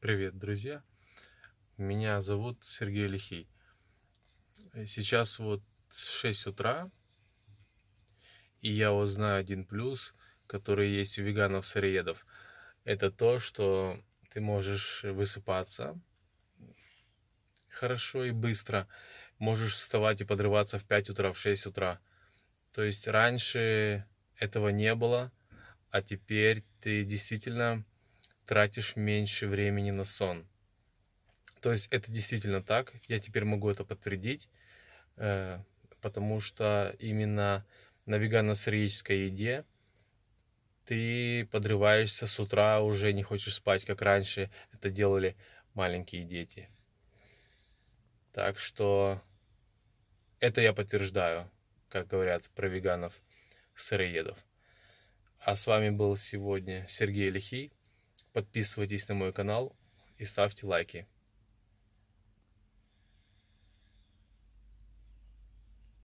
Привет, друзья! Меня зовут Сергей Лихий. Сейчас вот 6 утра, и я узнаю один плюс, который есть у веганов-сыроедов. Это то, что ты можешь высыпаться хорошо и быстро. Можешь вставать и подрываться в 5 утра, в 6 утра. То есть раньше этого не было, а теперь ты действительно тратишь меньше времени на сон. То есть это действительно так, я теперь могу это подтвердить, э, потому что именно на вегано-сыреической еде ты подрываешься с утра, уже не хочешь спать, как раньше это делали маленькие дети. Так что это я подтверждаю, как говорят про веганов, сыроедов. А с вами был сегодня Сергей Лихий. Подписывайтесь на мой канал и ставьте лайки.